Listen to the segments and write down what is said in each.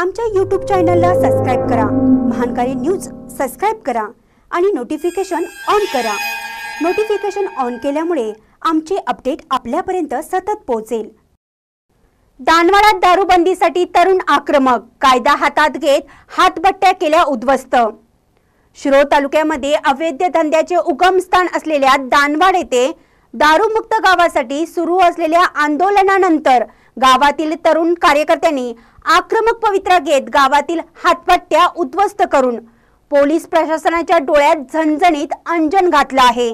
आमच्या यूट्यूब चॅनलला सबस्क्राईब करा महानकारी न्यूज सबस्क्राईब करा आणि नोटिफिकेशन ऑन करा नोटिफिकेशन ऑन केल्यामुळे आमचे अपडेट आपल्यापर्यंत सतत पोहोचेल दानवाडात दारूबंदीसाठी तरुण आक्रमक कायदा हातात घेत हातबट्ट्या केल्या उद्ध्वस्त शिरो तालुक्यामध्ये अवैध धंद्याचे उगमस्थान असलेल्या दानवाड येथे दारूमुक्त गावासाठी सुरू असलेल्या आंदोलनानंतर गावातील तरुण कार्यकर्त्यांनी आक्रमक पवित्रा घेत गावातील हातपट्ट्या उद्ध्वस्त करून पोलीस प्रशासनाच्या डोळ्यात झणझणीत अंजन घातलं आहे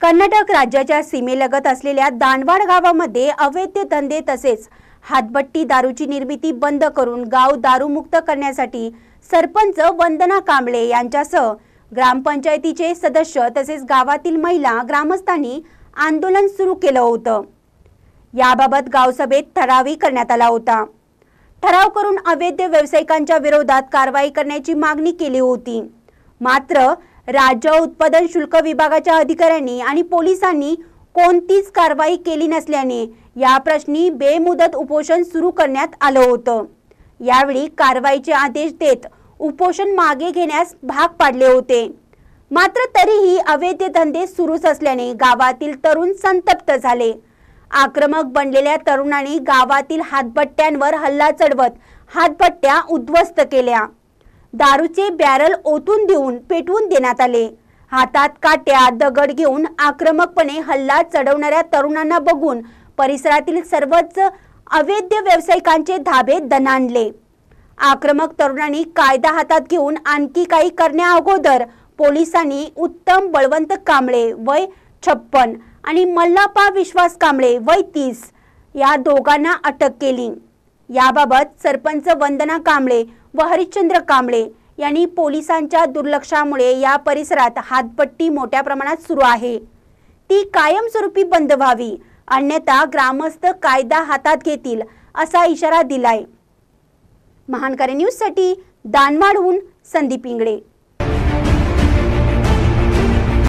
कर्नाटक राज्याच्या सीमेलगत असलेल्या दानवाड गावामध्ये अवैध धंदे तसेच हातबट्टी दारूची निर्मिती बंद करून गाव दारूमुक्त करण्यासाठी सरपंच वंदना कांबळे यांच्यासह ग्रामपंचायतीचे सदस्य तसेच गावातील महिला ग्रामस्थांनी आंदोलन सुरू केलं होतं याबाबत गावसभेत ठरावी करण्यात आला होता ठराव करून अवैध व्यावसायिकांच्या विरोधात कारवाई करण्याची मागणी केली होती मात्र राज्य उत्पादन शुल्क विभागाच्या अधिकाऱ्यांनी आणि पोलिसांनी कोणतीच कारवाई केली नसल्याने या प्रश्नी बेमुदत उपोषण सुरू करण्यात आलं होतं यावेळी कारवाईचे आदेश देत उपोषण मागे घेण्यास भाग पाडले होते मात्र तरीही अवैध धंदे सुरूच असल्याने गावातील तरुण संतप्त झाले आक्रमक बनलेल्या तरुणांनी गावातील हातभट्ट्यांवर हल्ला चढवत हातभट्ट्या उद्ध्वस्त केल्या दारूचे बॅरल ओतून देऊन पेटवून देण्यात आले हातात काट्या दगड घेऊन आक्रमकपणे हल्ला चढवणाऱ्या तरुणांना बघून परिसरातील सर्वच अवैध व्यावसायिकांचे धाबे दणाणले आक्रमक तरुणांनी कायदा हातात घेऊन आणखी काही करण्या अगोदर पोलिसांनी उत्तम बळवंत कांबळे वय छप्पन आणि मल्लापा विश्वास कांबळे वय तीस या दोघांना अटक केली याबाबत सरपंच वंदना कांबळे व हरिश्चंद्र कांबळे यांनी पोलिसांच्या दुर्लक्षामुळे या परिसरात हातपट्टी मोठ्या प्रमाणात सुरू आहे ती कायमस्वरूपी बंद व्हावी अन्यथा ग्रामस्थ कायदा हातात घेतील असा इशारा दिलाय महानकारी न्यूजसाठी दानवाडहून संदीप इंगळे